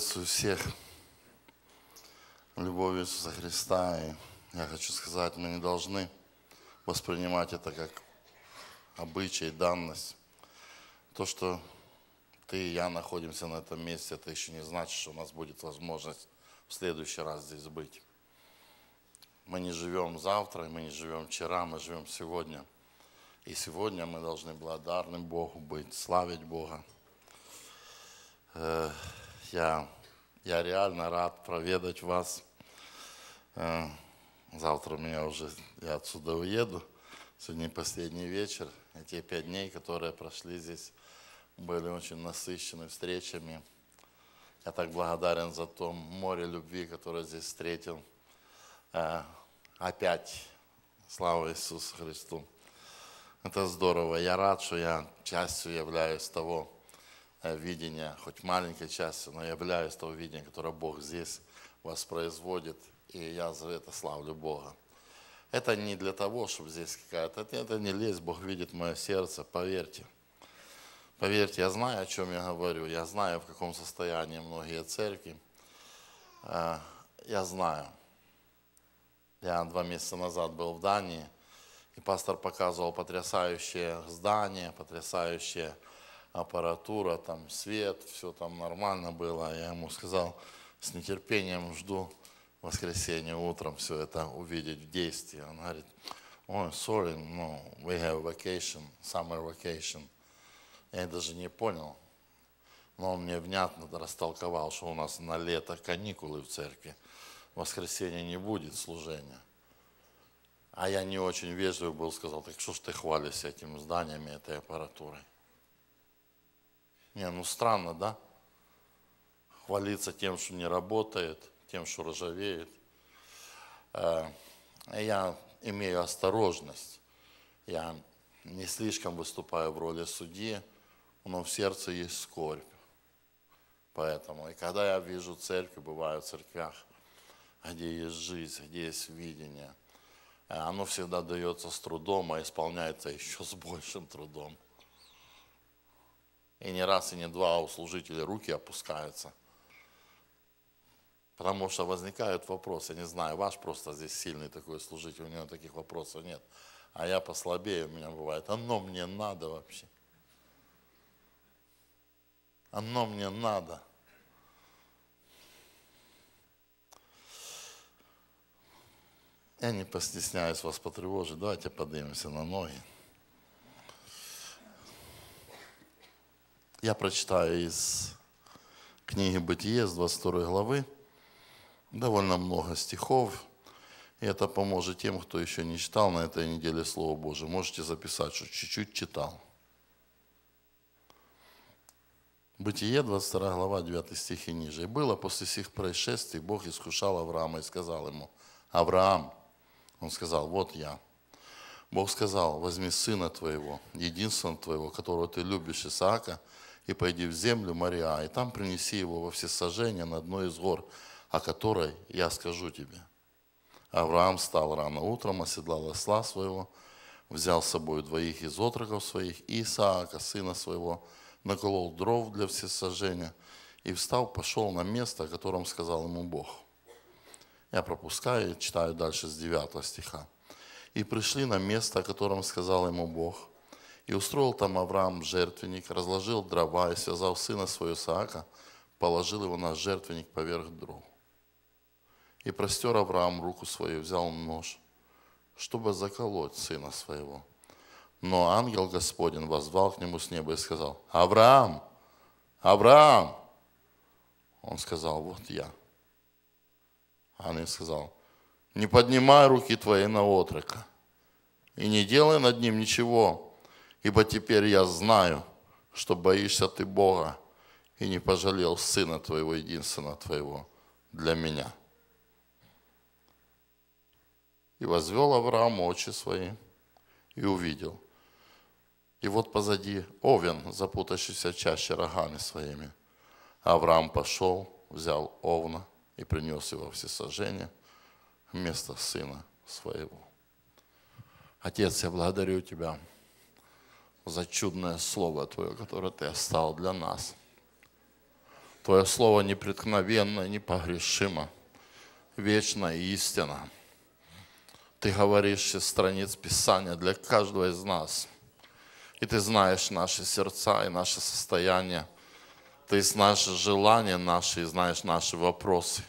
приветствую всех любовью Иисуса Христа. И я хочу сказать, мы не должны воспринимать это как обычай, данность. То, что ты и я находимся на этом месте, это еще не значит, что у нас будет возможность в следующий раз здесь быть. Мы не живем завтра, мы не живем вчера, мы живем сегодня. И сегодня мы должны благодарны Богу быть, славить Бога. Э, я, я реально рад проведать вас. Э, завтра у меня уже, я отсюда уеду. Сегодня последний вечер. Эти пять дней, которые прошли здесь, были очень насыщены встречами. Я так благодарен за то море любви, которое здесь встретил. Э, опять слава Иисусу Христу. Это здорово. Я рад, что я частью являюсь того, Э, видение, хоть маленькой частью, но являюсь того видения, которое Бог здесь воспроизводит, и я за это славлю Бога. Это не для того, чтобы здесь какая-то... Это не лезть, Бог видит мое сердце, поверьте. Поверьте, я знаю, о чем я говорю, я знаю, в каком состоянии многие церкви. Э, я знаю. Я два месяца назад был в Дании, и пастор показывал потрясающее здание, потрясающее аппаратура, там свет, все там нормально было. Я ему сказал, с нетерпением жду воскресенье утром все это увидеть в действии. Он говорит, ой, oh, sorry, no, ну, we have vacation, summer vacation. Я даже не понял, но он мне внятно растолковал, что у нас на лето каникулы в церкви. В воскресенье не будет служения. А я не очень вежливый был, сказал, так что ж ты хвалишься этим зданиями, этой аппаратурой? Не, ну странно, да? Хвалиться тем, что не работает, тем, что ржавеет. Э, я имею осторожность. Я не слишком выступаю в роли судьи, но в сердце есть скорбь. Поэтому, и когда я вижу церковь, бываю в церквях, где есть жизнь, где есть видение, э, оно всегда дается с трудом, а исполняется еще с большим трудом. И не раз, и не два у служителей руки опускаются. Потому что возникают вопросы. Не знаю, ваш просто здесь сильный такой служитель, у него таких вопросов нет. А я послабее у меня бывает. Оно мне надо вообще. Оно мне надо. Я не постесняюсь вас потревожить. Давайте поднимемся на ноги. Я прочитаю из книги «Бытие» с 22 главы довольно много стихов. И это поможет тем, кто еще не читал на этой неделе Слово Божие. Можете записать, что чуть-чуть читал. Бытие, 22 глава, 9 стих и ниже. «И было после всех происшествий, Бог искушал Авраама и сказал ему, «Авраам!» Он сказал, «Вот я». Бог сказал, «Возьми сына твоего, единственного твоего, которого ты любишь, Исаака, и пойди в землю Мария, и там принеси его во все сожжения на одной из гор, о которой я скажу тебе». Авраам встал рано утром, оседлал осла своего, взял с собой двоих из отроков своих, Исаака, сына своего, наколол дров для всесожжения и встал, пошел на место, о котором сказал ему Бог. Я пропускаю читаю дальше с 9 стиха. «И пришли на место, о котором сказал ему Бог, и устроил там Авраам жертвенник, разложил дрова и, связав сына своего Саака, положил его на жертвенник поверх дров. И простер Авраам руку свою, взял нож, чтобы заколоть сына своего. Но ангел Господень возвал к нему с неба и сказал, «Авраам! Авраам!» Он сказал, «Вот я». Ангел сказал, «Не поднимай руки твои на отрока и не делай над ним ничего, ибо теперь я знаю, что боишься ты Бога и не пожалел Сына Твоего, единственного Твоего, для меня. И возвел Авраам очи свои и увидел. И вот позади овен, запутавшийся чаще рогами своими. Авраам пошел, взял овна и принес его в всесожжение вместо сына своего. Отец, я благодарю Тебя за чудное Слово Твое, которое Ты оставил для нас. Твое Слово непреткновенно, непогрешимо, вечно и истинно. Ты говоришь из страниц Писания для каждого из нас. И Ты знаешь наши сердца и наши состояния. Ты знаешь желания наши и знаешь наши вопросы.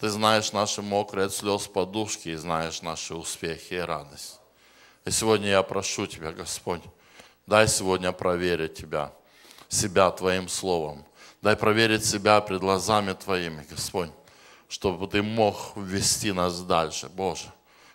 Ты знаешь наши мокрые от слез подушки и знаешь наши успехи и радость. И сегодня я прошу Тебя, Господь, Дай сегодня проверить Тебя, себя Твоим Словом. Дай проверить себя пред глазами Твоими, Господь, чтобы Ты мог ввести нас дальше, Боже.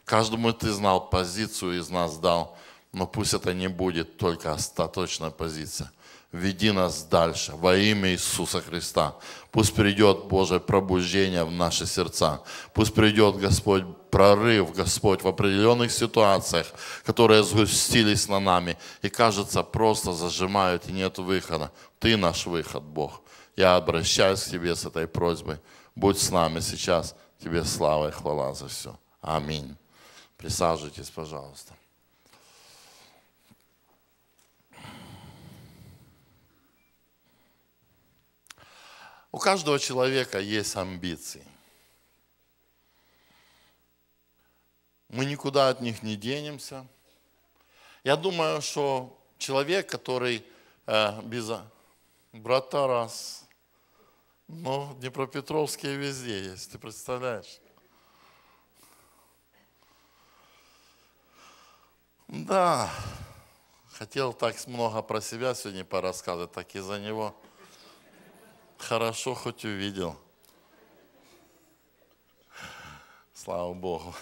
Каждому Ты знал позицию из нас дал, но пусть это не будет только остаточная позиция, веди нас дальше во имя Иисуса Христа. Пусть придет Божье пробуждение в наши сердца. Пусть придет, Господь, прорыв, Господь, в определенных ситуациях, которые сгустились на нами и, кажется, просто зажимают и нет выхода. Ты наш выход, Бог. Я обращаюсь к Тебе с этой просьбой. Будь с нами сейчас. Тебе слава и хвала за все. Аминь. Присаживайтесь, пожалуйста. У каждого человека есть амбиции. Мы никуда от них не денемся. Я думаю, что человек, который э, без... Э, Брат Тарас, но Днепропетровские везде есть, ты представляешь? Да, хотел так много про себя сегодня порассказывать, так и за него – Хорошо хоть увидел. Слава Богу.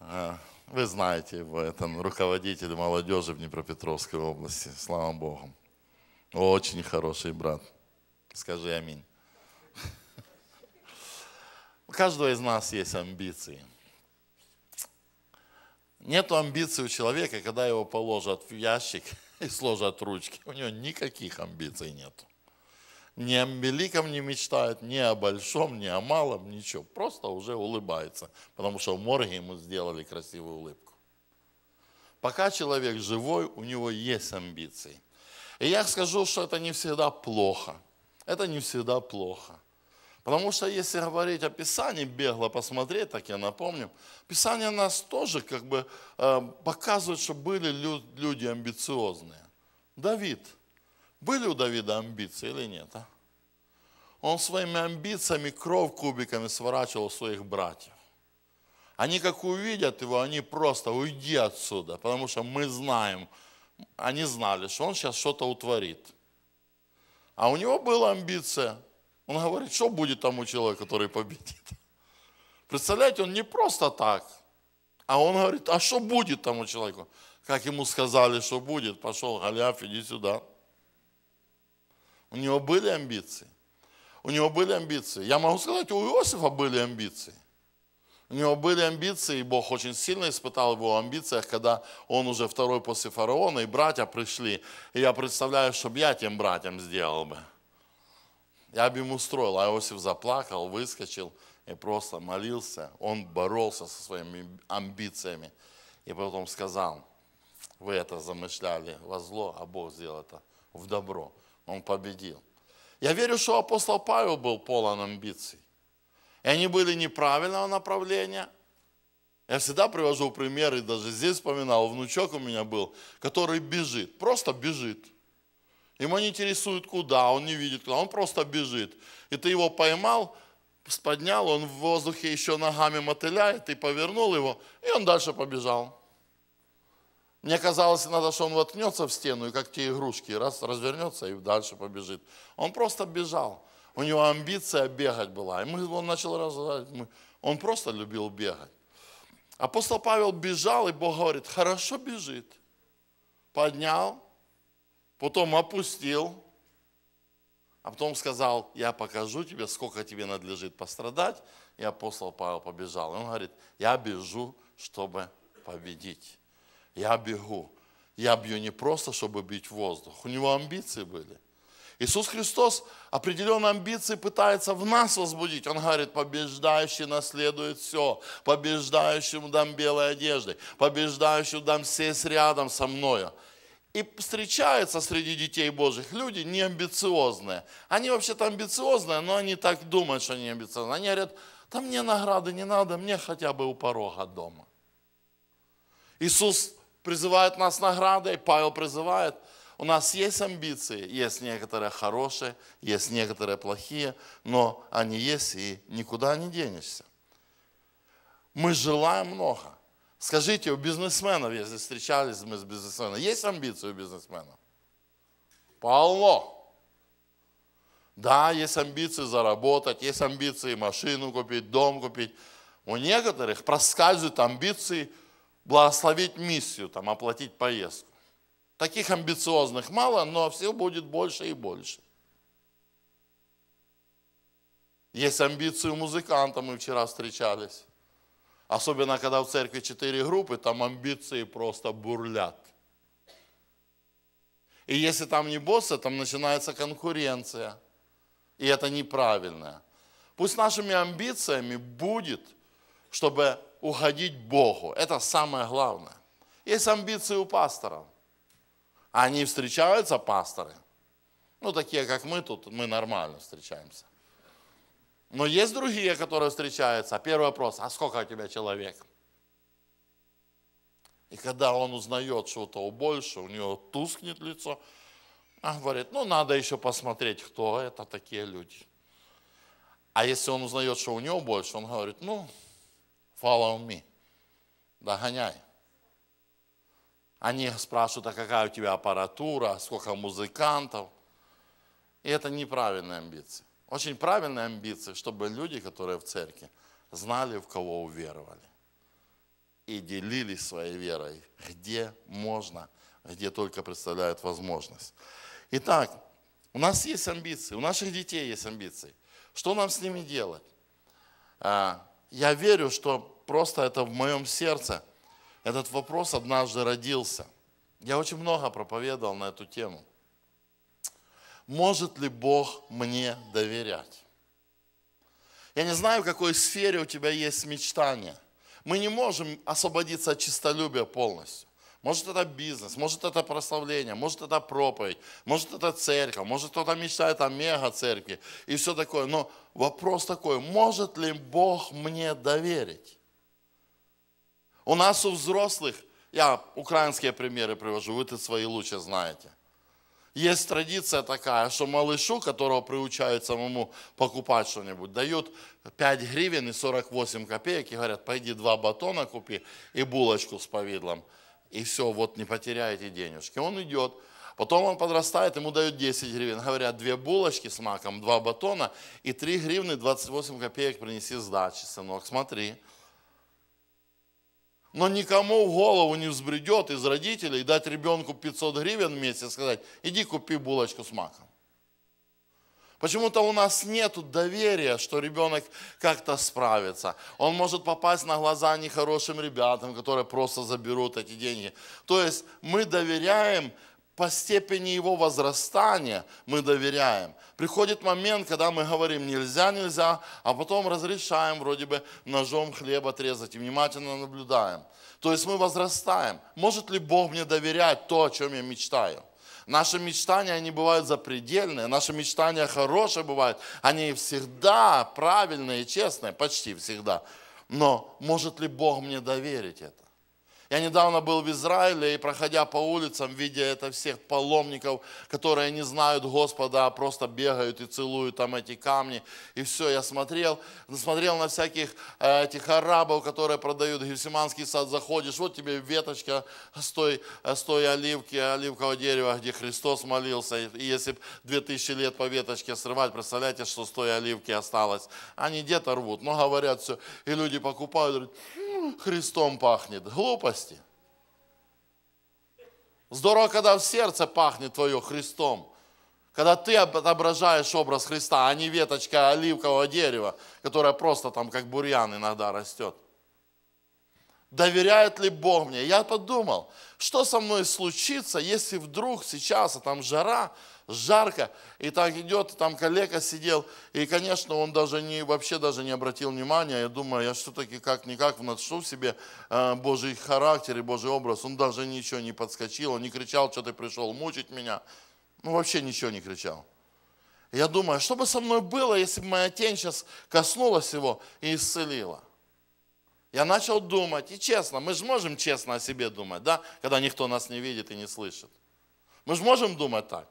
А, вы знаете его, это руководитель молодежи в Днепропетровской области. Слава Богу. Очень хороший брат. Скажи аминь. У каждого из нас есть амбиции. Нет амбиций у человека, когда его положат в ящик и сложат ручки. У него никаких амбиций нету ни о великом не мечтает, ни о большом, ни о малом, ничего. Просто уже улыбается, потому что в морге ему сделали красивую улыбку. Пока человек живой, у него есть амбиции. И я скажу, что это не всегда плохо. Это не всегда плохо. Потому что если говорить о Писании, бегло посмотреть, так я напомню, Писание нас тоже как бы э, показывает, что были люди амбициозные. Давид – были у Давида амбиции или нет? А? Он своими амбициями кров кубиками сворачивал своих братьев. Они как увидят его, они просто уйди отсюда, потому что мы знаем, они знали, что он сейчас что-то утворит. А у него была амбиция. Он говорит, что будет тому человеку, который победит. Представляете, он не просто так, а он говорит, а что будет тому человеку? Как ему сказали, что будет, пошел Голиаф, иди сюда. У него были амбиции. У него были амбиции. Я могу сказать, у Иосифа были амбиции. У него были амбиции, и Бог очень сильно испытал его амбициях, когда он уже второй после фараона, и братья пришли. И я представляю, что бы я тем братьям сделал бы. Я бы им устроил, а Иосиф заплакал, выскочил и просто молился. Он боролся со своими амбициями. И потом сказал, вы это замышляли во зло, а Бог сделал это в добро он победил. Я верю, что апостол Павел был полон амбиций. И они были неправильного направления. Я всегда привожу примеры, даже здесь вспоминал, внучок у меня был, который бежит, просто бежит. Ему не интересует куда, он не видит куда, он просто бежит. И ты его поймал, поднял, он в воздухе еще ногами мотыляет, ты повернул его, и он дальше побежал. Мне казалось иногда, что он воткнется в стену и как те игрушки, раз развернется и дальше побежит. Он просто бежал. У него амбиция бегать была. И мы, он начал разрывать. Он просто любил бегать. Апостол Павел бежал, и Бог говорит, хорошо бежит. Поднял, потом опустил, а потом сказал, я покажу тебе, сколько тебе надлежит пострадать. И апостол Павел побежал. И он говорит, я бежу, чтобы победить я бегу. Я бью не просто, чтобы бить воздух. У него амбиции были. Иисус Христос определенные амбиции пытается в нас возбудить. Он говорит, побеждающий наследует все, побеждающему дам белой одежды, побеждающему дам сесть рядом со мною. И встречаются среди детей Божьих люди неамбициозные. Они вообще-то амбициозные, но они так думают, что они амбициозные. Они говорят, там мне награды не надо, мне хотя бы у порога дома. Иисус призывают нас наградой, Павел призывает. У нас есть амбиции, есть некоторые хорошие, есть некоторые плохие, но они есть и никуда не денешься. Мы желаем много. Скажите, у бизнесменов, если встречались мы с бизнесменами есть амбиции у бизнесменов? Полно. Да, есть амбиции заработать, есть амбиции машину купить, дом купить. У некоторых проскальзывают амбиции – благословить миссию, там, оплатить поездку. Таких амбициозных мало, но все будет больше и больше. Есть амбиции у музыканта, мы вчера встречались. Особенно, когда в церкви четыре группы, там амбиции просто бурлят. И если там не боссы, там начинается конкуренция. И это неправильно. Пусть нашими амбициями будет, чтобы угодить Богу. Это самое главное. Есть амбиции у пасторов. Они встречаются, пасторы. Ну, такие, как мы тут, мы нормально встречаемся. Но есть другие, которые встречаются. Первый вопрос, а сколько у тебя человек? И когда он узнает, что у больше, у него тускнет лицо, он а говорит, ну, надо еще посмотреть, кто это такие люди. А если он узнает, что у него больше, он говорит, ну, follow me. Догоняй. Они спрашивают, а какая у тебя аппаратура, сколько музыкантов. И это неправильные амбиции. Очень правильные амбиции, чтобы люди, которые в церкви, знали, в кого уверовали. И делились своей верой, где можно, где только представляют возможность. Итак, у нас есть амбиции, у наших детей есть амбиции. Что нам с ними делать? А, я верю, что просто это в моем сердце. Этот вопрос однажды родился. Я очень много проповедовал на эту тему. Может ли Бог мне доверять? Я не знаю, в какой сфере у тебя есть мечтания. Мы не можем освободиться от чистолюбия полностью. Может это бизнес, может это прославление, может это проповедь, может это церковь, может кто-то мечтает о мега-церкви и все такое. Но вопрос такой, может ли Бог мне доверить? У нас у взрослых, я украинские примеры привожу, вы это свои лучше знаете. Есть традиция такая, что малышу, которого приучают самому покупать что-нибудь, дают 5 гривен и 48 копеек и говорят, пойди два батона купи и булочку с повидлом. И все, вот не потеряйте денежки. Он идет, Потом он подрастает, ему дают 10 гривен. Говорят, две булочки с маком, два батона и 3 гривны 28 копеек принеси сдачи, сынок, смотри. Но никому в голову не взбредет из родителей дать ребенку 500 гривен в месяц и сказать, иди купи булочку с маком. Почему-то у нас нет доверия, что ребенок как-то справится. Он может попасть на глаза нехорошим ребятам, которые просто заберут эти деньги. То есть мы доверяем по степени его возрастания мы доверяем. Приходит момент, когда мы говорим нельзя, нельзя, а потом разрешаем вроде бы ножом хлеб отрезать и внимательно наблюдаем. То есть мы возрастаем. Может ли Бог мне доверять то, о чем я мечтаю? Наши мечтания, они бывают запредельные, наши мечтания хорошие бывают, они всегда правильные и честные, почти всегда. Но может ли Бог мне доверить это? Я недавно был в Израиле и, проходя по улицам, видя это всех паломников, которые не знают Господа, а просто бегают и целуют там эти камни. И все, я смотрел, смотрел на всяких э, этих арабов, которые продают Гефсиманский сад, заходишь, вот тебе веточка с той, э, с той оливки, оливкового дерева, где Христос молился. И если бы 2000 лет по веточке срывать, представляете, что с той оливки осталось. Они где-то рвут, но говорят все, и люди покупают, говорят, Христом пахнет. Глупости. Здорово, когда в сердце пахнет твое Христом. Когда ты отображаешь образ Христа, а не веточка оливкового дерева, которая просто там как бурьян иногда растет. Доверяет ли Бог мне? Я подумал, что со мной случится, если вдруг сейчас, а там жара, жарко, и так идет, и там коллега сидел, и, конечно, он даже не, вообще даже не обратил внимания, я думаю, я все-таки как-никак вношу в себе э, Божий характер и Божий образ, он даже ничего не подскочил, он не кричал, что ты пришел мучить меня, ну вообще ничего не кричал. Я думаю, а что бы со мной было, если бы моя тень сейчас коснулась его и исцелила? Я начал думать, и честно, мы же можем честно о себе думать, да, когда никто нас не видит и не слышит. Мы же можем думать так.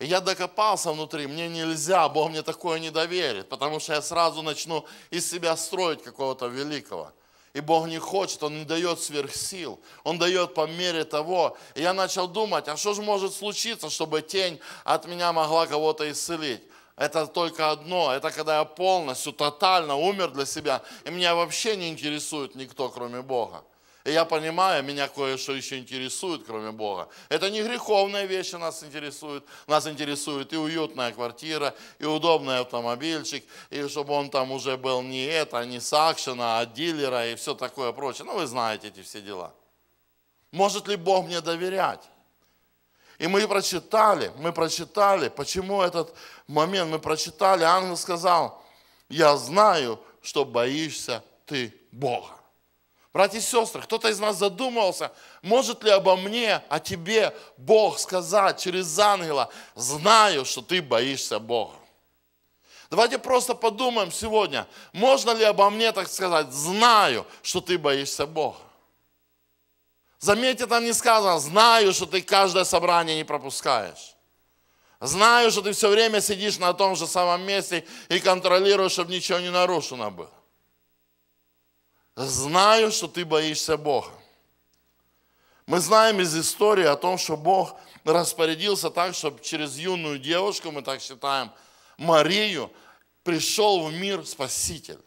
И я докопался внутри, мне нельзя, Бог мне такое не доверит, потому что я сразу начну из себя строить какого-то великого. И Бог не хочет, Он не дает сверхсил, Он дает по мере того. И я начал думать, а что же может случиться, чтобы тень от меня могла кого-то исцелить? это только одно. Это когда я полностью, тотально умер для себя, и меня вообще не интересует никто, кроме Бога. И я понимаю, меня кое-что еще интересует, кроме Бога. Это не греховные вещи нас интересуют. Нас интересует и уютная квартира, и удобный автомобильчик, и чтобы он там уже был не это, не с а дилера и все такое прочее. Ну, вы знаете эти все дела. Может ли Бог мне доверять? И мы прочитали, мы прочитали, почему этот момент мы прочитали, ангел сказал, я знаю, что боишься ты Бога. Братья и сестры, кто-то из нас задумывался, может ли обо мне, о тебе Бог сказать через ангела, знаю, что ты боишься Бога. Давайте просто подумаем сегодня, можно ли обо мне так сказать, знаю, что ты боишься Бога. Заметьте, там не сказано, знаю, что ты каждое собрание не пропускаешь. Знаю, что ты все время сидишь на том же самом месте и контролируешь, чтобы ничего не нарушено было. Знаю, что ты боишься Бога. Мы знаем из истории о том, что Бог распорядился так, чтобы через юную девушку, мы так считаем, Марию, пришел в мир Спаситель.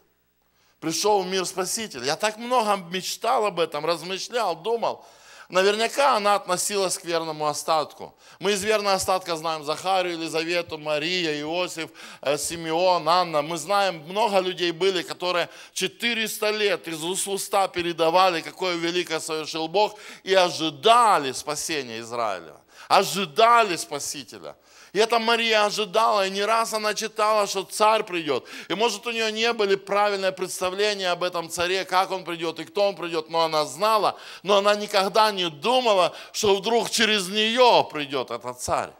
Пришел в мир Спаситель. Я так много мечтал об этом, размышлял, думал – Наверняка она относилась к верному остатку. Мы из верного остатка знаем Захарию, Елизавету, Мария, Иосиф, э, Симеон, Анна. Мы знаем, много людей были, которые 400 лет из уст уста передавали, какое великое совершил Бог, и ожидали спасения Израиля ожидали Спасителя. И это Мария ожидала, и не раз она читала, что царь придет. И может у нее не были правильное представление об этом царе, как он придет и кто он придет, но она знала, но она никогда не думала, что вдруг через нее придет этот царь.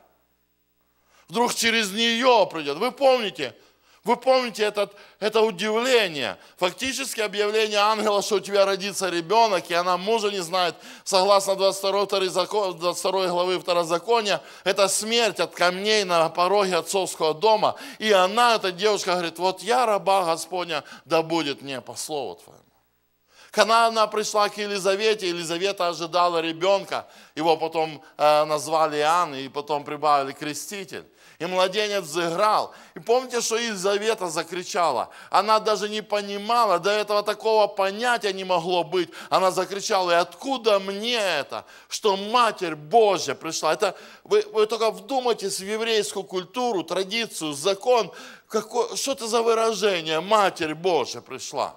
Вдруг через нее придет. Вы помните, вы помните этот, это удивление, фактически объявление ангела, что у тебя родится ребенок, и она мужа не знает, согласно 22, главы Второзакония, это смерть от камней на пороге отцовского дома. И она, эта девушка, говорит, вот я раба Господня, да будет мне по слову твоему. Когда она пришла к Елизавете, Елизавета ожидала ребенка, его потом э, назвали Иоанн, и потом прибавили креститель. И младенец заиграл. И помните, что Елизавета закричала. Она даже не понимала, до этого такого понятия не могло быть. Она закричала, и откуда мне это, что Матерь Божья пришла? Это вы, вы только вдумайтесь в еврейскую культуру, традицию, закон. Какое, что это за выражение «Матерь Божья пришла»?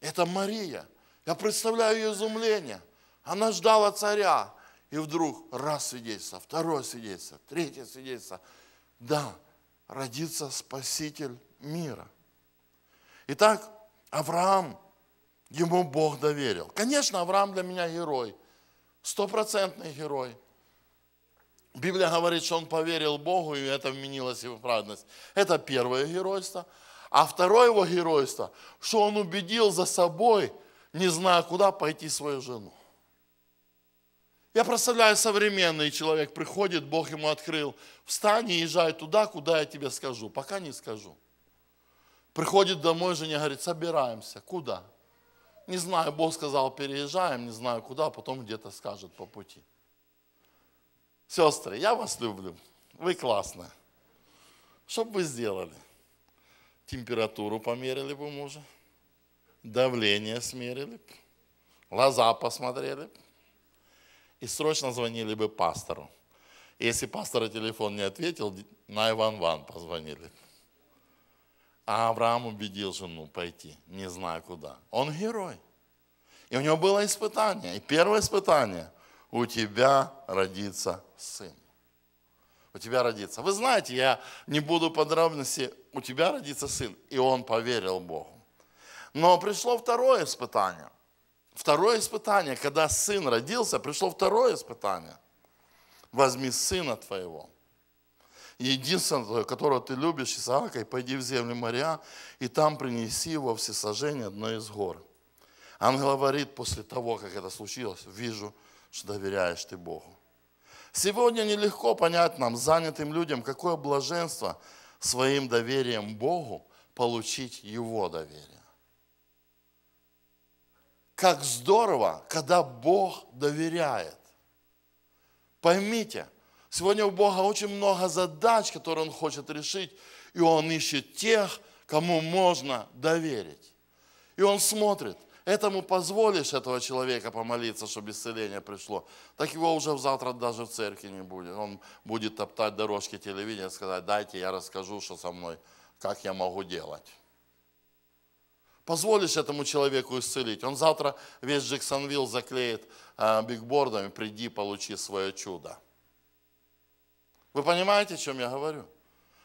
Это Мария. Я представляю ее изумление. Она ждала царя. И вдруг раз свидетельство, второе свидетельство, третье свидетельство. Да, родится Спаситель мира. Итак, Авраам, ему Бог доверил. Конечно, Авраам для меня герой, стопроцентный герой. Библия говорит, что он поверил Богу, и это вменилось его праведность. Это первое геройство. А второе его геройство, что он убедил за собой, не зная куда, пойти свою жену. Я представляю, современный человек приходит, Бог ему открыл, встань и езжай туда, куда я тебе скажу, пока не скажу. Приходит домой, жене говорит, собираемся, куда? Не знаю, Бог сказал, переезжаем, не знаю куда, потом где-то скажет по пути. Сестры, я вас люблю, вы классные. Что бы вы сделали? Температуру померили бы мужа, давление смерили, глаза посмотрели бы и срочно звонили бы пастору. Если пастора телефон не ответил, на Иван-Ван позвонили. А Авраам убедил жену пойти, не зная куда. Он герой. И у него было испытание. И первое испытание – у тебя родится сын. У тебя родится. Вы знаете, я не буду подробности, у тебя родится сын. И он поверил Богу. Но пришло второе испытание – Второе испытание, когда сын родился, пришло второе испытание. Возьми сына твоего, единственного, которого ты любишь, Исаака, и пойди в землю моря, и там принеси его всесожжение одной из гор. Ангел говорит после того, как это случилось, вижу, что доверяешь ты Богу. Сегодня нелегко понять нам, занятым людям, какое блаженство своим доверием Богу получить Его доверие. Как здорово, когда Бог доверяет. Поймите, сегодня у Бога очень много задач, которые Он хочет решить, и Он ищет тех, кому можно доверить. И Он смотрит, этому позволишь этого человека помолиться, чтобы исцеление пришло, так его уже завтра даже в церкви не будет. Он будет топтать дорожки телевидения, сказать, дайте я расскажу, что со мной, как я могу делать. Позволишь этому человеку исцелить. Он завтра весь Джексонвилл заклеит э, бигбордами. Приди, получи свое чудо. Вы понимаете, о чем я говорю?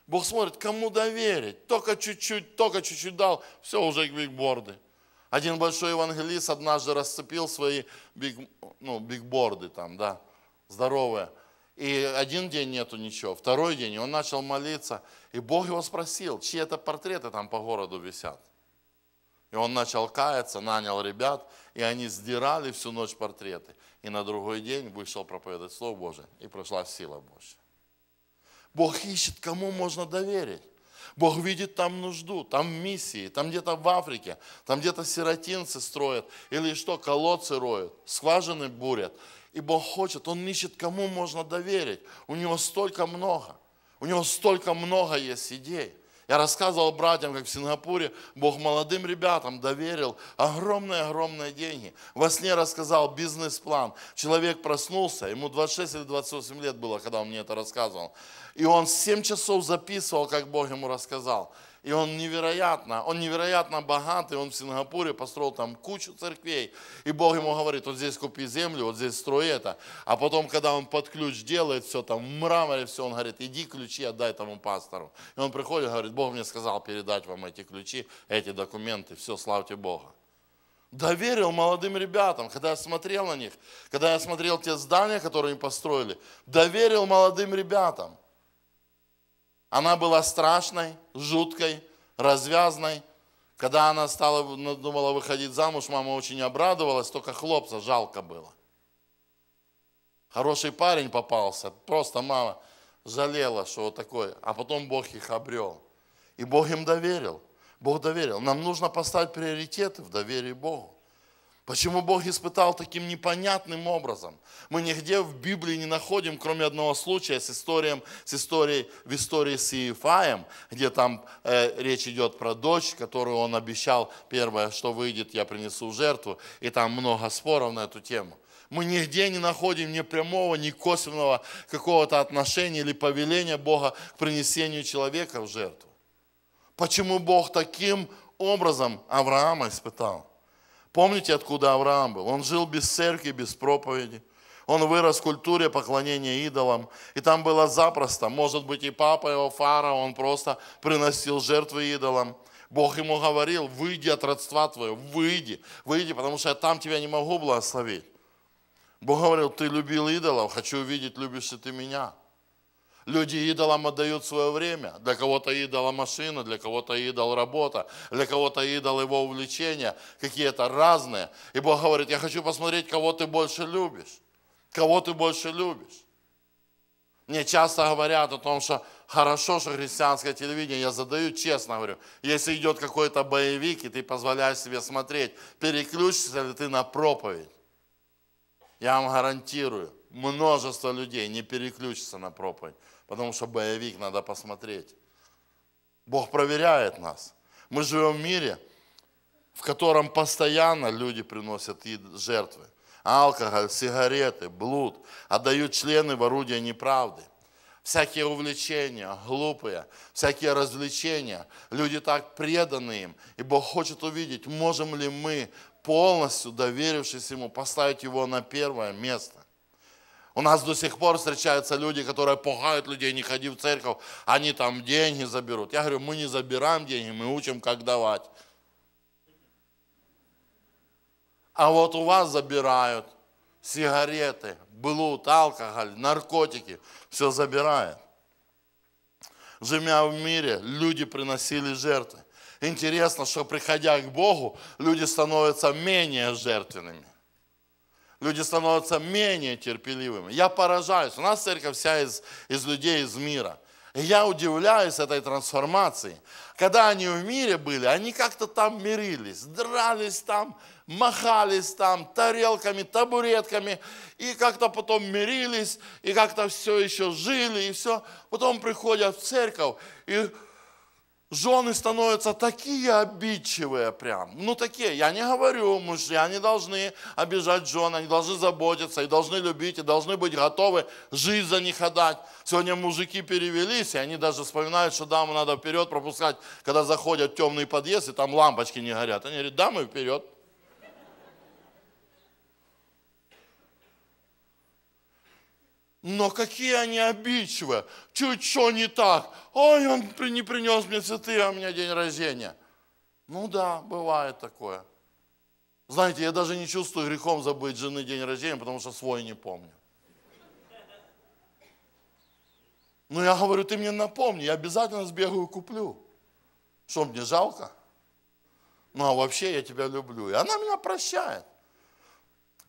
Бог смотрит, кому доверить. Только чуть-чуть, только чуть-чуть дал, все, уже бигборды. Один большой евангелист однажды расцепил свои биг, ну, бигборды там, да, здоровые. И один день нету ничего, второй день, и он начал молиться. И Бог его спросил, чьи это портреты там по городу висят. И он начал каяться, нанял ребят, и они сдирали всю ночь портреты. И на другой день вышел проповедовать Слово Божие, и прошла сила Божья. Бог ищет, кому можно доверить. Бог видит там нужду, там миссии, там где-то в Африке, там где-то сиротинцы строят, или что, колодцы роют, скважины бурят. И Бог хочет, Он ищет, кому можно доверить. У Него столько много, у Него столько много есть идей – я рассказывал братьям, как в Сингапуре Бог молодым ребятам доверил огромные-огромные деньги. Во сне рассказал бизнес-план. Человек проснулся, ему 26 или 28 лет было, когда он мне это рассказывал. И он 7 часов записывал, как Бог ему рассказал. И он невероятно, он невероятно богатый, он в Сингапуре построил там кучу церквей. И Бог ему говорит, вот здесь купи землю, вот здесь строй это. А потом, когда он под ключ делает все там, в мраморе все, он говорит, иди ключи отдай тому пастору. И он приходит и говорит, Бог мне сказал передать вам эти ключи, эти документы, все, славьте Бога. Доверил молодым ребятам, когда я смотрел на них, когда я смотрел те здания, которые они построили, доверил молодым ребятам – она была страшной, жуткой, развязной. Когда она стала, ну, думала выходить замуж, мама очень обрадовалась, только хлопца жалко было. Хороший парень попался, просто мама жалела, что вот такое. А потом Бог их обрел. И Бог им доверил. Бог доверил. Нам нужно поставить приоритеты в доверии Богу. Почему Бог испытал таким непонятным образом? Мы нигде в Библии не находим, кроме одного случая с, историем, с историей, в истории с Иефаем, где там э, речь идет про дочь, которую он обещал, первое, что выйдет, я принесу жертву, и там много споров на эту тему. Мы нигде не находим ни прямого, ни косвенного какого-то отношения или повеления Бога к принесению человека в жертву. Почему Бог таким образом Авраама испытал? Помните, откуда Авраам был? Он жил без церкви, без проповеди. Он вырос в культуре поклонения идолам. И там было запросто. Может быть, и папа его фара, он просто приносил жертвы идолам. Бог ему говорил, выйди от родства твоего, выйди, выйди, потому что я там тебя не могу благословить. Бог говорил, ты любил идолов, хочу увидеть, любишь ли ты меня. Люди идолам отдают свое время. Для кого-то идола машина, для кого-то идол работа, для кого-то идол его увлечения, какие-то разные. И Бог говорит, я хочу посмотреть, кого ты больше любишь. Кого ты больше любишь. Мне часто говорят о том, что хорошо, что христианское телевидение, я задаю честно, говорю, если идет какой-то боевик, и ты позволяешь себе смотреть, переключишься ли ты на проповедь? Я вам гарантирую, множество людей не переключится на проповедь потому что боевик надо посмотреть. Бог проверяет нас. Мы живем в мире, в котором постоянно люди приносят жертвы. Алкоголь, сигареты, блуд, отдают члены в орудие неправды. Всякие увлечения, глупые, всякие развлечения. Люди так преданы им. И Бог хочет увидеть, можем ли мы, полностью доверившись Ему, поставить Его на первое место. У нас до сих пор встречаются люди, которые пугают людей, не ходи в церковь, они там деньги заберут. Я говорю, мы не забираем деньги, мы учим, как давать. А вот у вас забирают сигареты, блуд, алкоголь, наркотики, все забирают. Живя в мире, люди приносили жертвы. Интересно, что приходя к Богу, люди становятся менее жертвенными. Люди становятся менее терпеливыми. Я поражаюсь. У нас церковь вся из, из людей из мира. И я удивляюсь этой трансформации. Когда они в мире были, они как-то там мирились, дрались там, махались там тарелками, табуретками, и как-то потом мирились, и как-то все еще жили, и все. Потом приходят в церковь, и жены становятся такие обидчивые прям, ну такие, я не говорю, мужья не должны обижать жен, они должны заботиться, и должны любить, и должны быть готовы жизнь за них отдать. Сегодня мужики перевелись, и они даже вспоминают, что даму надо вперед пропускать, когда заходят в темный подъезд, и там лампочки не горят. Они говорят, дамы вперед. Но какие они обидчивые. Чуть что не так. Ой, он не принес мне цветы, а у меня день рождения. Ну да, бывает такое. Знаете, я даже не чувствую грехом забыть жены день рождения, потому что свой не помню. Но я говорю, ты мне напомни, я обязательно сбегаю и куплю. Что, мне жалко? Ну а вообще я тебя люблю. И она меня прощает.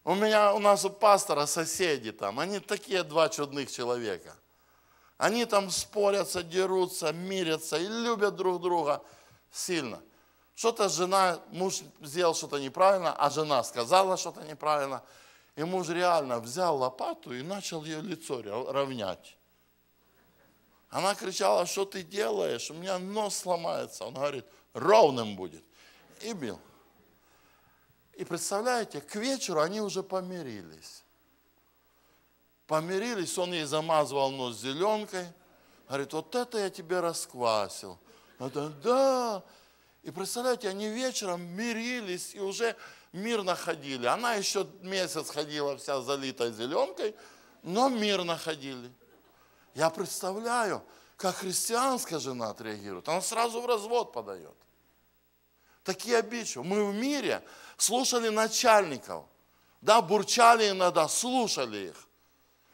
У меня, у нас у пастора соседи там, они такие два чудных человека. Они там спорятся, дерутся, мирятся и любят друг друга сильно. Что-то жена, муж сделал что-то неправильно, а жена сказала что-то неправильно. И муж реально взял лопату и начал ее лицо равнять. Она кричала, что ты делаешь, у меня нос сломается. Он говорит, ровным будет. И бил. И представляете, к вечеру они уже помирились. Помирились, он ей замазывал нос зеленкой. Говорит, вот это я тебе расквасил. Это да. И представляете, они вечером мирились и уже мирно ходили. Она еще месяц ходила вся залитой зеленкой, но мирно ходили. Я представляю, как христианская жена отреагирует. Она сразу в развод подает. Такие обидчивые. Мы в мире, слушали начальников, да, бурчали иногда, слушали их.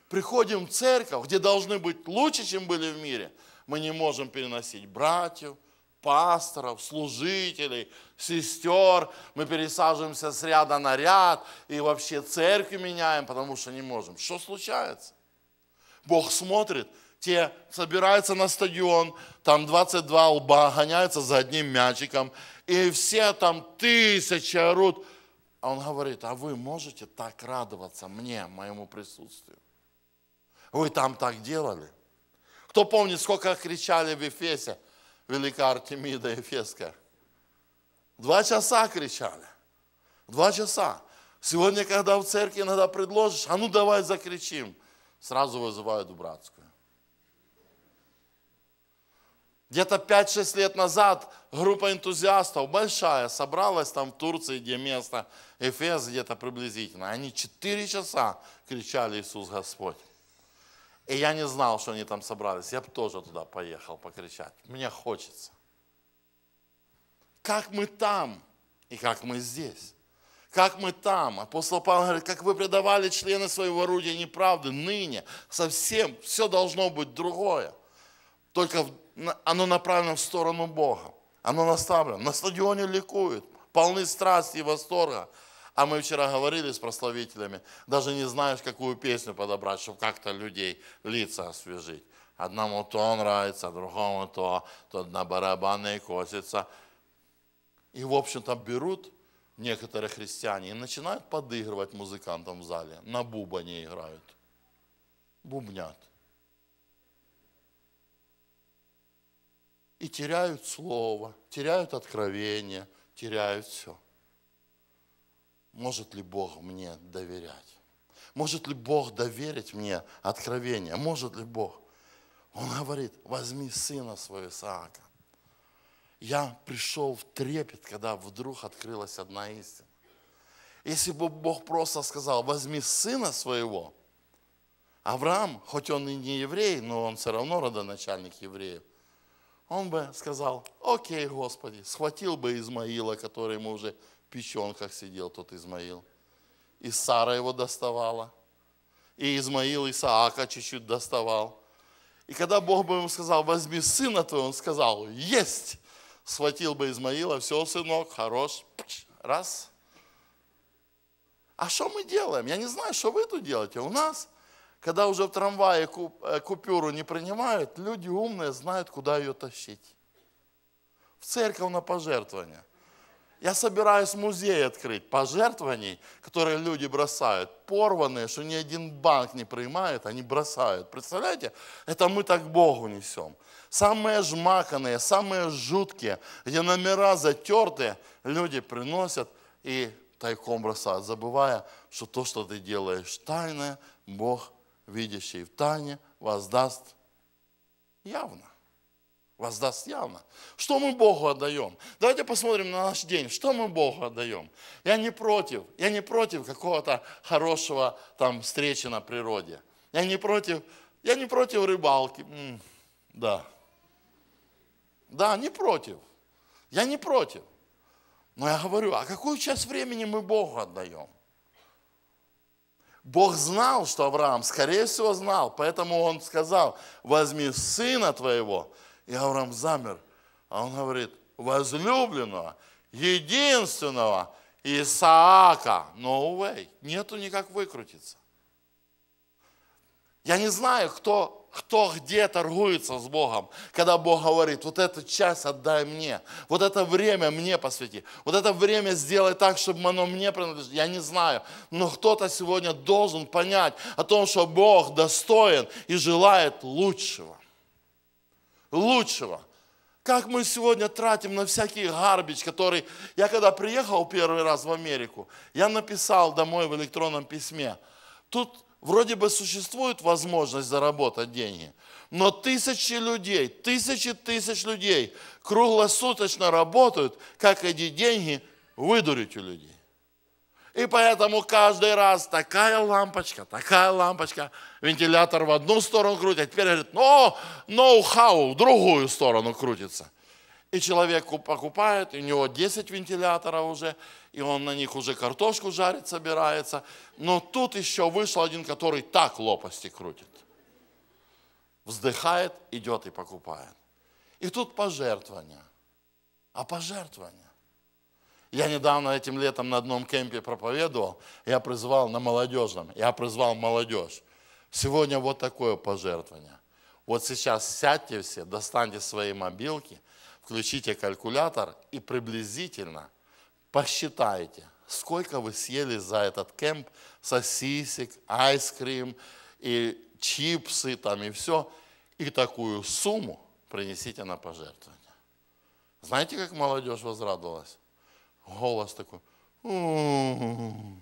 Приходим в церковь, где должны быть лучше, чем были в мире, мы не можем переносить братьев, пасторов, служителей, сестер. Мы пересаживаемся с ряда на ряд и вообще церкви меняем, потому что не можем. Что случается? Бог смотрит, те собираются на стадион, там 22 лба гоняются за одним мячиком, и все там тысяча орут. А он говорит, а вы можете так радоваться мне, моему присутствию? Вы там так делали? Кто помнит, сколько кричали в Эфесе, велика Артемида Ефеска? Два часа кричали. Два часа. Сегодня, когда в церкви иногда предложишь, а ну давай закричим, сразу вызывают в братскую. Где-то 5-6 лет назад группа энтузиастов большая собралась там в Турции, где место Эфес где-то приблизительно. Они 4 часа кричали «Иисус Господь». И я не знал, что они там собрались. Я бы тоже туда поехал покричать. Мне хочется. Как мы там и как мы здесь. Как мы там. Апостол Павел говорит, как вы предавали члены своего орудия неправды, ныне совсем все должно быть другое. Только в оно направлено в сторону Бога. Оно наставлено. На стадионе ликуют, полны страсти и восторга. А мы вчера говорили с прославителями, даже не знаешь, какую песню подобрать, чтобы как-то людей лица освежить. Одному то нравится, другому то, то на барабаны косится. И, в общем-то, берут некоторые христиане и начинают подыгрывать музыкантам в зале. На бубане играют. Бубнят. и теряют слово, теряют откровение, теряют все. Может ли Бог мне доверять? Может ли Бог доверить мне откровение? Может ли Бог? Он говорит, возьми сына своего Исаака. Я пришел в трепет, когда вдруг открылась одна истина. Если бы Бог просто сказал, возьми сына своего, Авраам, хоть он и не еврей, но он все равно родоначальник евреев, он бы сказал, окей, Господи, схватил бы Измаила, который ему уже в печенках сидел, тот Измаил. И Сара его доставала. И Измаил Исаака чуть-чуть доставал. И когда Бог бы ему сказал, возьми сына твоего, он сказал, есть. Схватил бы Измаила, все, сынок, хорош. Раз. А что мы делаем? Я не знаю, что вы тут делаете. У нас когда уже в трамвае э, купюру не принимают, люди умные знают, куда ее тащить. В церковь на пожертвование. Я собираюсь музей открыть пожертвований, которые люди бросают, порванные, что ни один банк не принимает, они бросают. Представляете? Это мы так Богу несем. Самые жмаканные, самые жуткие, где номера затерты, люди приносят и тайком бросают, забывая, что то, что ты делаешь тайное, Бог видящий в тайне, воздаст явно. Воздаст явно. Что мы Богу отдаем? Давайте посмотрим на наш день. Что мы Богу отдаем? Я не против. Я не против какого-то хорошего там встречи на природе. Я не против. Я не против рыбалки. М-м, да. Да, не против. Я не против. Но я говорю, а какую часть времени мы Богу отдаем? Бог знал, что Авраам, скорее всего, знал, поэтому он сказал, возьми сына твоего. И Авраам замер, а он говорит, возлюбленного, единственного Исаака. No way, нету никак выкрутиться. Я не знаю, кто кто где торгуется с Богом, когда Бог говорит, вот эту часть отдай мне, вот это время мне посвяти, вот это время сделай так, чтобы оно мне принадлежало. Я не знаю, но кто-то сегодня должен понять о том, что Бог достоин и желает лучшего. Лучшего. Как мы сегодня тратим на всякий гарбич, который... Я когда приехал первый раз в Америку, я написал домой в электронном письме. Тут Вроде бы существует возможность заработать деньги, но тысячи людей, тысячи тысяч людей круглосуточно работают, как эти деньги выдурить у людей. И поэтому каждый раз такая лампочка, такая лампочка, вентилятор в одну сторону крутит, а теперь говорит, ну ноу-хау в другую сторону крутится. И человек покупает, и у него 10 вентиляторов уже, и он на них уже картошку жарить собирается. Но тут еще вышел один, который так лопасти крутит. Вздыхает, идет и покупает. И тут пожертвования. А пожертвования? Я недавно этим летом на одном кемпе проповедовал, я призвал на молодежном, я призвал молодежь. Сегодня вот такое пожертвование. Вот сейчас сядьте все, достаньте свои мобилки, включите калькулятор и приблизительно – посчитайте, сколько вы съели за этот кемп сосисек, айскрим и чипсы там и все, и такую сумму принесите на пожертвование. Знаете, как молодежь возрадовалась? Голос такой. Но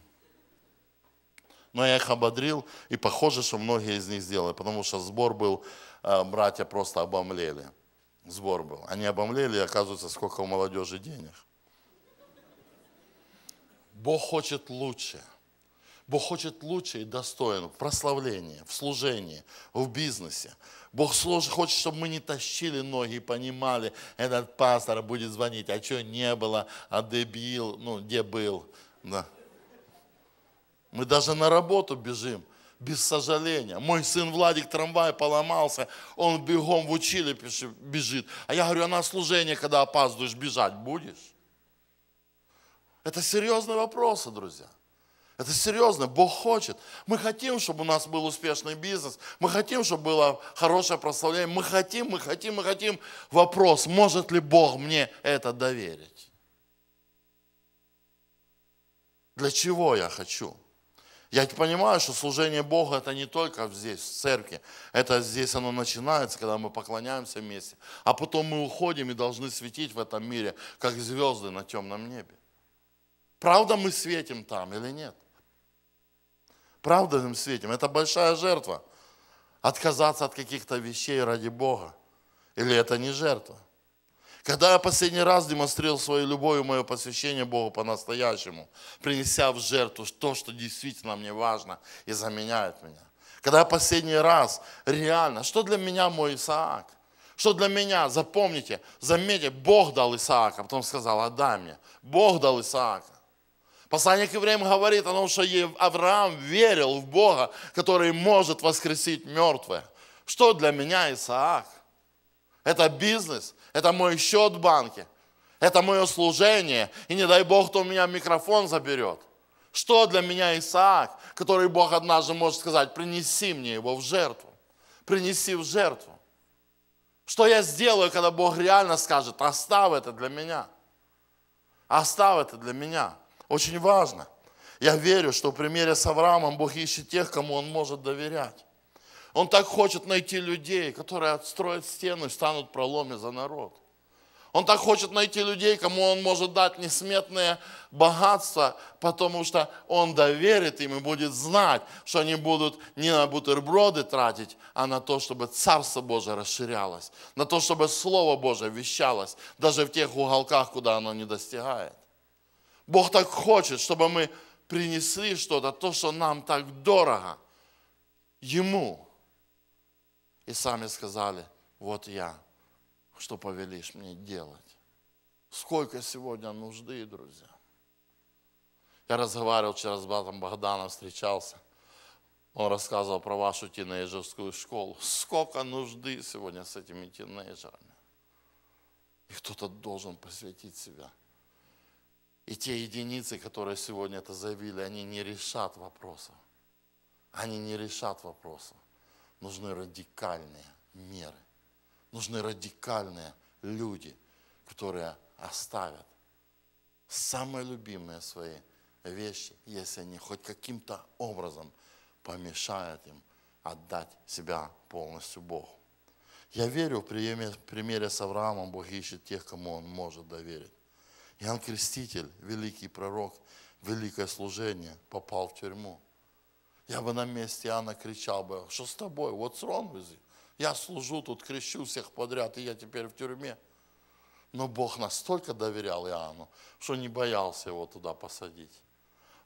я их ободрил, и похоже, что многие из них сделали, потому что сбор был, э, братья просто обомлели. Сбор был. Они обомлели, и оказывается, сколько у молодежи денег. Бог хочет лучше. Бог хочет лучше и достойно в прославлении, в служении, в бизнесе. Бог хочет, чтобы мы не тащили ноги и понимали, этот пастор будет звонить, а что не было, а дебил, ну, где был. Да. Мы даже на работу бежим без сожаления. Мой сын Владик трамвай поломался, он бегом в училище бежит. А я говорю, а на служение, когда опаздываешь, бежать будешь? Это серьезные вопросы, друзья. Это серьезно, Бог хочет. Мы хотим, чтобы у нас был успешный бизнес, мы хотим, чтобы было хорошее прославление, мы хотим, мы хотим, мы хотим. Вопрос, может ли Бог мне это доверить? Для чего я хочу? Я понимаю, что служение Бога это не только здесь, в церкви. Это здесь оно начинается, когда мы поклоняемся вместе. А потом мы уходим и должны светить в этом мире, как звезды на темном небе. Правда мы светим там или нет? Правда мы светим? Это большая жертва. Отказаться от каких-то вещей ради Бога. Или это не жертва? Когда я последний раз демонстрировал свою любовь и мое посвящение Богу по-настоящему, принеся в жертву то, что действительно мне важно и заменяет меня. Когда я последний раз реально, что для меня мой Исаак? Что для меня, запомните, заметьте, Бог дал Исаака, а потом сказал, отдай мне. Бог дал Исаака. Послание к евреям говорит о том, что Авраам верил в Бога, который может воскресить мертвое. Что для меня Исаак? Это бизнес, это мой счет в банке, это мое служение, и не дай Бог, кто у меня микрофон заберет. Что для меня Исаак, который Бог однажды может сказать, принеси мне его в жертву, принеси в жертву. Что я сделаю, когда Бог реально скажет, оставь это для меня, оставь это для меня. Очень важно. Я верю, что в примере с Авраамом Бог ищет тех, кому Он может доверять. Он так хочет найти людей, которые отстроят стену и станут проломе за народ. Он так хочет найти людей, кому он может дать несметное богатство, потому что он доверит им и будет знать, что они будут не на бутерброды тратить, а на то, чтобы Царство Божие расширялось, на то, чтобы Слово Божие вещалось, даже в тех уголках, куда оно не достигает. Бог так хочет, чтобы мы принесли что-то, то, что нам так дорого, Ему. И сами сказали, вот я, что повелишь мне делать. Сколько сегодня нужды, друзья. Я разговаривал вчера с братом Богданом, встречался. Он рассказывал про вашу тинейджерскую школу. Сколько нужды сегодня с этими тинейджерами. И кто-то должен посвятить себя – и те единицы, которые сегодня это заявили, они не решат вопроса. Они не решат вопроса. Нужны радикальные меры. Нужны радикальные люди, которые оставят самые любимые свои вещи, если они хоть каким-то образом помешают им отдать себя полностью Богу. Я верю в примере с Авраамом, Бог ищет тех, кому Он может доверить. Иоанн Креститель, великий пророк, великое служение, попал в тюрьму. Я бы на месте Иоанна кричал бы, что с тобой, вот с Ронвизи. Я служу тут, крещу всех подряд, и я теперь в тюрьме. Но Бог настолько доверял Иоанну, что не боялся его туда посадить.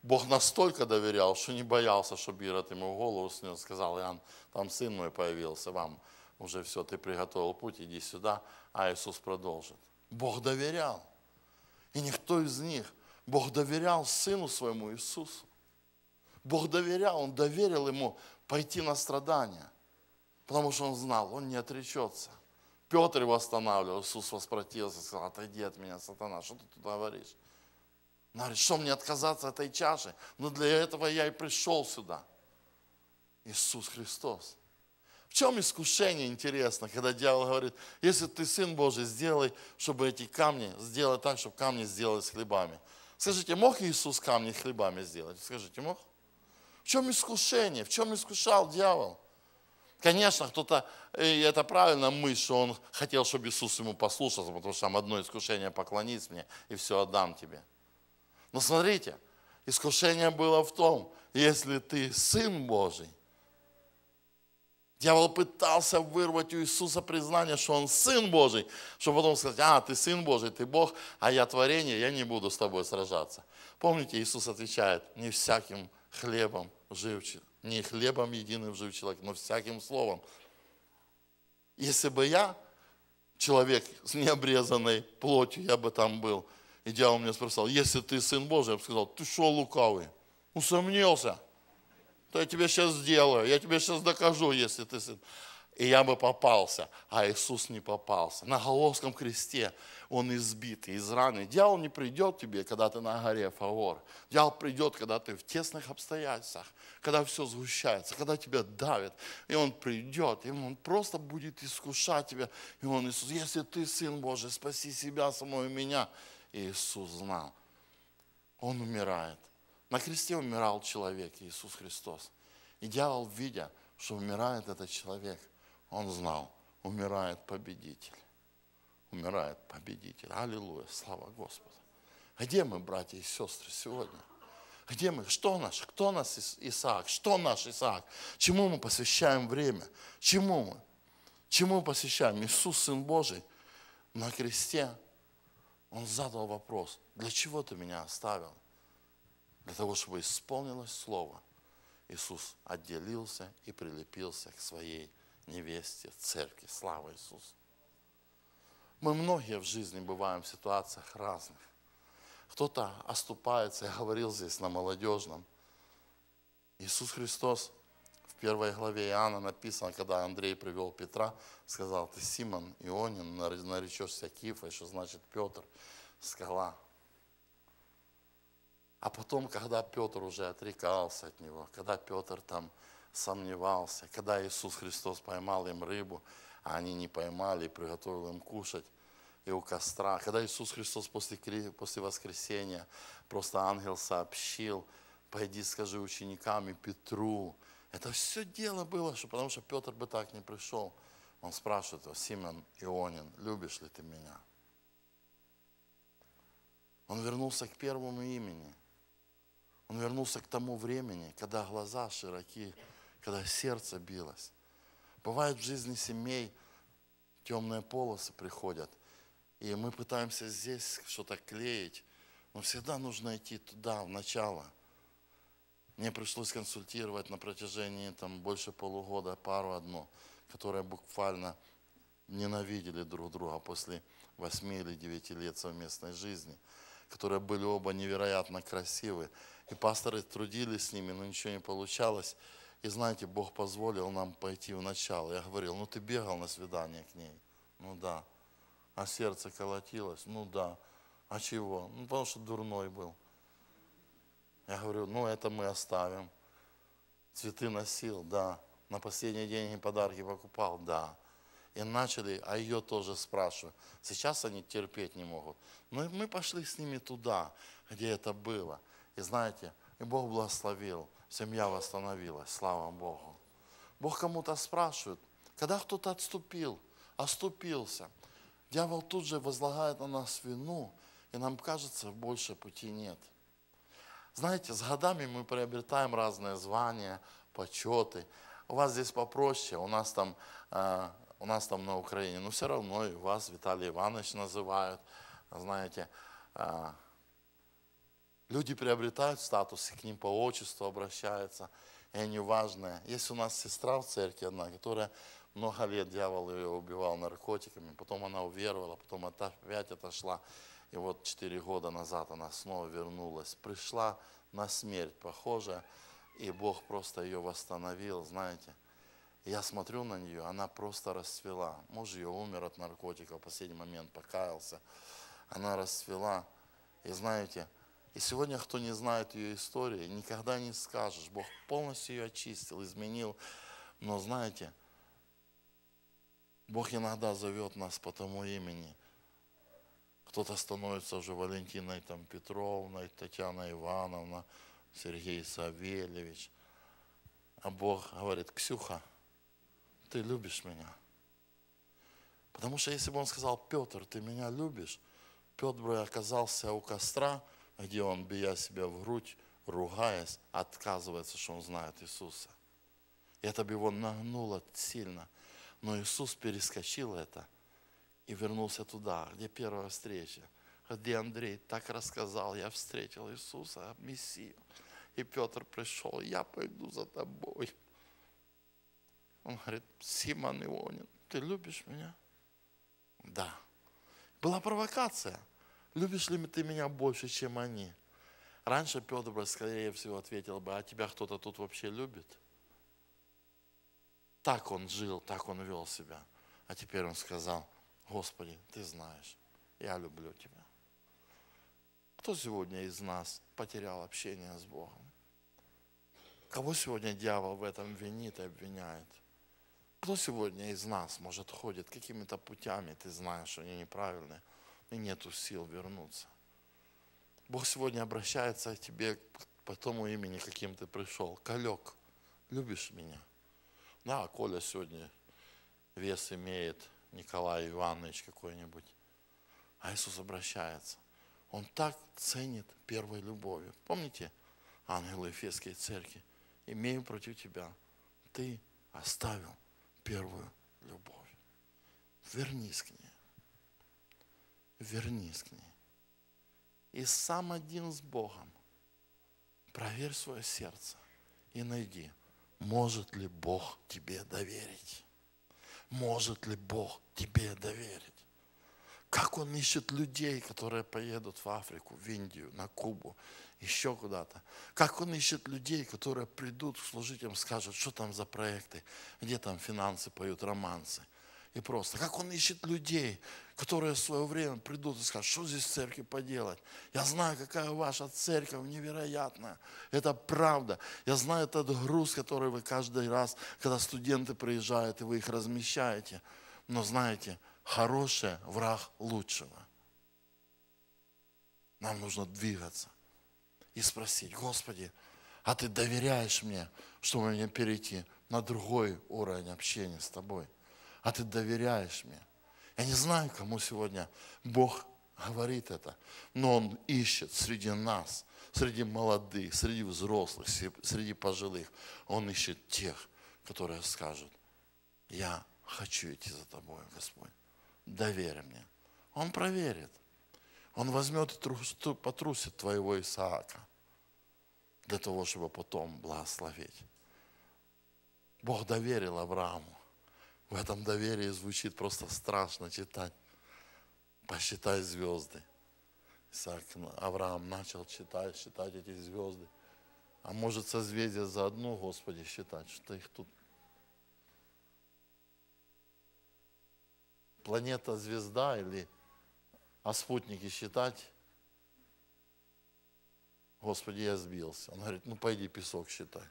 Бог настолько доверял, что не боялся, что Ирод ему в голову снес, сказал, Иоанн, там сын мой появился, вам уже все, ты приготовил путь, иди сюда, а Иисус продолжит. Бог доверял. И никто из них. Бог доверял Сыну Своему Иисусу. Бог доверял, Он доверил Ему пойти на страдания, потому что Он знал, Он не отречется. Петр его останавливал, Иисус воспротился, сказал, отойди от меня, сатана, что ты тут говоришь? Он говорит, что мне отказаться от этой чаши? Но для этого я и пришел сюда. Иисус Христос – чем искушение, интересно, когда дьявол говорит, если ты сын Божий, сделай, чтобы эти камни, сделай так, чтобы камни сделались хлебами. Скажите, мог Иисус камни хлебами сделать? Скажите, мог? В чем искушение? В чем искушал дьявол? Конечно, кто-то, э, и это правильно мысль, что он хотел, чтобы Иисус ему послушался, потому что там одно искушение поклонись мне, и все отдам тебе. Но смотрите, искушение было в том, если ты сын Божий, Дьявол пытался вырвать у Иисуса признание, что он Сын Божий, чтобы потом сказать, а, ты Сын Божий, ты Бог, а я творение, я не буду с тобой сражаться. Помните, Иисус отвечает, не всяким хлебом жив, не хлебом единым жив человек, но всяким словом. Если бы я, человек с необрезанной плотью, я бы там был. И дьявол меня спросил, если ты Сын Божий, я бы сказал, ты что лукавый? Усомнился – что я тебе сейчас сделаю, я тебе сейчас докажу, если ты сын. И я бы попался, а Иисус не попался. На Головском кресте он избит, изранен. Дьявол не придет тебе, когда ты на горе Фавор. Дьявол придет, когда ты в тесных обстоятельствах, когда все сгущается, когда тебя давит. И он придет, и он просто будет искушать тебя. И он, Иисус, если ты Сын Божий, спаси себя, самого меня. И Иисус знал. Он умирает. На кресте умирал человек, Иисус Христос. И дьявол, видя, что умирает этот человек, он знал, умирает победитель. Умирает победитель. Аллилуйя, слава Господу. Где мы, братья и сестры, сегодня? Где мы? Что наш? Кто нас Исаак? Что наш Исаак? Чему мы посвящаем время? Чему мы? Чему мы посвящаем? Иисус, Сын Божий, на кресте, Он задал вопрос, для чего ты меня оставил? для того, чтобы исполнилось Слово, Иисус отделился и прилепился к своей невесте, церкви. Слава Иисусу! Мы многие в жизни бываем в ситуациях разных. Кто-то оступается, я говорил здесь на молодежном. Иисус Христос в первой главе Иоанна написано, когда Андрей привел Петра, сказал, ты Симон Ионин, наречешься Кифой, еще значит Петр, скала. А потом, когда Петр уже отрекался от него, когда Петр там сомневался, когда Иисус Христос поймал им рыбу, а они не поймали и приготовил им кушать, и у костра, когда Иисус Христос после, после воскресения, просто ангел сообщил, пойди скажи ученикам и Петру, это все дело было, что, потому что Петр бы так не пришел. Он спрашивает его, Симон Ионин, любишь ли ты меня? Он вернулся к первому имени – он вернулся к тому времени, когда глаза широки, когда сердце билось. Бывает в жизни семей темные полосы приходят, и мы пытаемся здесь что-то клеить, но всегда нужно идти туда, в начало. Мне пришлось консультировать на протяжении там, больше полугода пару одну, которые буквально ненавидели друг друга после восьми или девяти лет совместной жизни – которые были оба невероятно красивы. И пасторы трудились с ними, но ничего не получалось. И знаете, Бог позволил нам пойти в начало. Я говорил, ну ты бегал на свидание к ней. Ну да. А сердце колотилось. Ну да. А чего? Ну потому что дурной был. Я говорю, ну это мы оставим. Цветы носил, да. На последние деньги подарки покупал, да и начали, а ее тоже спрашивают. Сейчас они терпеть не могут. Но ну мы пошли с ними туда, где это было. И знаете, и Бог благословил, семья восстановилась, слава Богу. Бог кому-то спрашивает, когда кто-то отступил, оступился, дьявол тут же возлагает на нас вину, и нам кажется, больше пути нет. Знаете, с годами мы приобретаем разные звания, почеты. У вас здесь попроще, у нас там э, у нас там на Украине, но все равно и вас Виталий Иванович называют, знаете, а, люди приобретают статус, и к ним по отчеству обращаются, и они важные. Есть у нас сестра в церкви одна, которая много лет дьявол ее убивал наркотиками, потом она уверовала, потом опять отошла, и вот 4 года назад она снова вернулась, пришла на смерть похоже, и Бог просто ее восстановил, знаете – я смотрю на нее, она просто расцвела. Муж ее умер от наркотиков, в последний момент покаялся. Она расцвела. И знаете, и сегодня, кто не знает ее истории, никогда не скажешь. Бог полностью ее очистил, изменил. Но знаете, Бог иногда зовет нас по тому имени. Кто-то становится уже Валентиной там, Петровной, Татьяной Ивановной, Сергей Савельевич. А Бог говорит, Ксюха, ты любишь меня. Потому что если бы он сказал, Петр, ты меня любишь, Петр бы оказался у костра, где он, бия себя в грудь, ругаясь, отказывается, что он знает Иисуса. И это бы его нагнуло сильно. Но Иисус перескочил это и вернулся туда, где первая встреча, где Андрей так рассказал, я встретил Иисуса, Мессию. И Петр пришел, я пойду за тобой. Он говорит, Симон Ионин, ты любишь меня? Да. Была провокация. Любишь ли ты меня больше, чем они? Раньше Петр бы, скорее всего, ответил бы, а тебя кто-то тут вообще любит? Так он жил, так он вел себя. А теперь он сказал, Господи, ты знаешь, я люблю тебя. Кто сегодня из нас потерял общение с Богом? Кого сегодня дьявол в этом винит и обвиняет? Кто сегодня из нас, может, ходит какими-то путями, ты знаешь, что они неправильные, и нету сил вернуться. Бог сегодня обращается к тебе по тому имени, каким ты пришел. Колек, любишь меня? Да, Коля сегодня вес имеет, Николай Иванович какой-нибудь. А Иисус обращается. Он так ценит первой любовью. Помните, ангелы Эфесской церкви, имею против тебя, ты оставил первую любовь. Вернись к ней. Вернись к ней. И сам один с Богом проверь свое сердце и найди, может ли Бог тебе доверить. Может ли Бог тебе доверить? Как он ищет людей, которые поедут в Африку, в Индию, на Кубу, еще куда-то. Как он ищет людей, которые придут служить им, скажут, что там за проекты, где там финансы поют, романсы. И просто, как он ищет людей, которые в свое время придут и скажут, что здесь в церкви поделать. Я знаю, какая ваша церковь невероятная. Это правда. Я знаю этот груз, который вы каждый раз, когда студенты приезжают, и вы их размещаете. Но знаете, хорошее враг лучшего. Нам нужно двигаться и спросить, Господи, а ты доверяешь мне, чтобы мне перейти на другой уровень общения с тобой? А ты доверяешь мне? Я не знаю, кому сегодня Бог говорит это, но Он ищет среди нас, среди молодых, среди взрослых, среди пожилых. Он ищет тех, которые скажут, я хочу идти за тобой, Господь, доверь мне. Он проверит – он возьмет и трус, потрусит твоего Исаака для того, чтобы потом благословить. Бог доверил Аврааму. В этом доверии звучит просто страшно читать. Посчитай звезды. Исаак, Авраам начал читать, считать эти звезды. А может созвездие за одну, Господи, считать, что их тут планета звезда или а спутники считать? Господи, я сбился. Он говорит, ну пойди песок считай.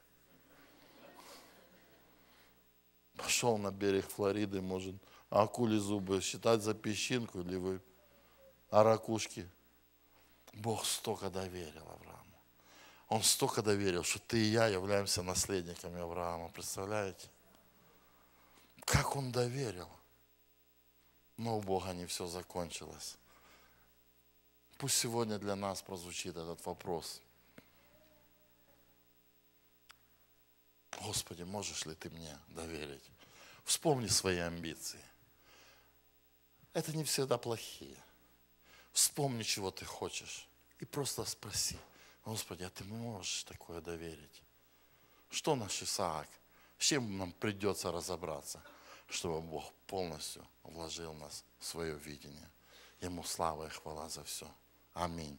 Пошел на берег Флориды, может, а акули зубы считать за песчинку или вы, а ракушки. Бог столько доверил Аврааму. Он столько доверил, что ты и я являемся наследниками Авраама. Представляете? Как он доверил. Но у Бога не все закончилось. Пусть сегодня для нас прозвучит этот вопрос. Господи, можешь ли ты мне доверить? Вспомни свои амбиции. Это не всегда плохие. Вспомни, чего ты хочешь. И просто спроси, Господи, а ты можешь такое доверить? Что наш Исаак? С чем нам придется разобраться, чтобы Бог полностью вложил в нас в свое видение? Ему слава и хвала за все. Amém.